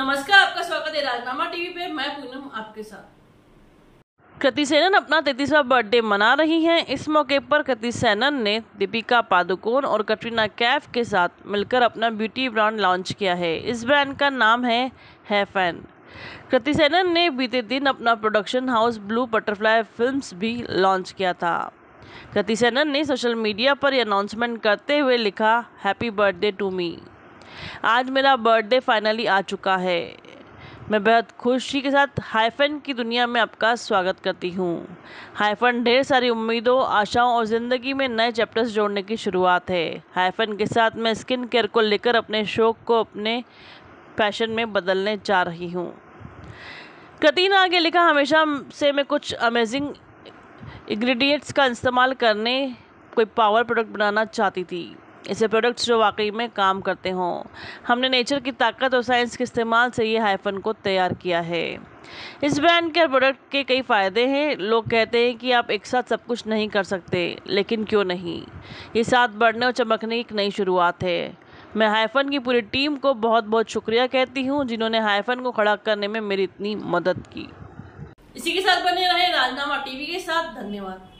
नमस्कार आपका स्वागत है राजनामा टीवी पे मैं पूनम आपके साथ कृति सेनन अपना तैतीसवा बर्थडे मना रही हैं इस मौके पर कृति सेनन ने दीपिका पादुकोण और कटरीना कैफ के साथ मिलकर अपना ब्यूटी ब्रांड लॉन्च किया है इस ब्रांड का नाम है हैफैन कृति सेनन ने बीते दिन अपना production house Blue Butterfly films भी लॉन्च किया था कृति सेनन ने सोशल मीडिया पर अनाउंसमेंट करते हुए लिखा हैप्पी बर्थडे टू मी आज मेरा बर्थडे फाइनली आ चुका है मैं बेहद खुशी के साथ हाइफन की दुनिया में आपका स्वागत करती हूँ हाइफन ढेर सारी उम्मीदों आशाओं और ज़िंदगी में नए चैप्टर्स जोड़ने की शुरुआत है हाइफन के साथ मैं स्किन केयर को लेकर अपने शौक को अपने पैशन में बदलने जा रही हूँ कतीन आगे लिखा हमेशा से मैं कुछ अमेजिंग इंग्रेडिएंट्स का इस्तेमाल करने कोई पावर प्रोडक्ट बनाना चाहती थी ऐसे प्रोडक्ट्स जो वाकई में काम करते हों हमने नेचर की ताकत और साइंस के इस्तेमाल से ये हाइफन को तैयार किया है इस ब्रांड के प्रोडक्ट के कई फ़ायदे हैं लोग कहते हैं कि आप एक साथ सब कुछ नहीं कर सकते लेकिन क्यों नहीं ये साथ बढ़ने और चमकने की एक नई शुरुआत है मैं हाइफन की पूरी टीम को बहुत बहुत शुक्रिया कहती हूँ जिन्होंने हाइफन को खड़ा करने में मेरी इतनी मदद की इसी के साथ बने रहे राजनामा टीवी के साथ धन्यवाद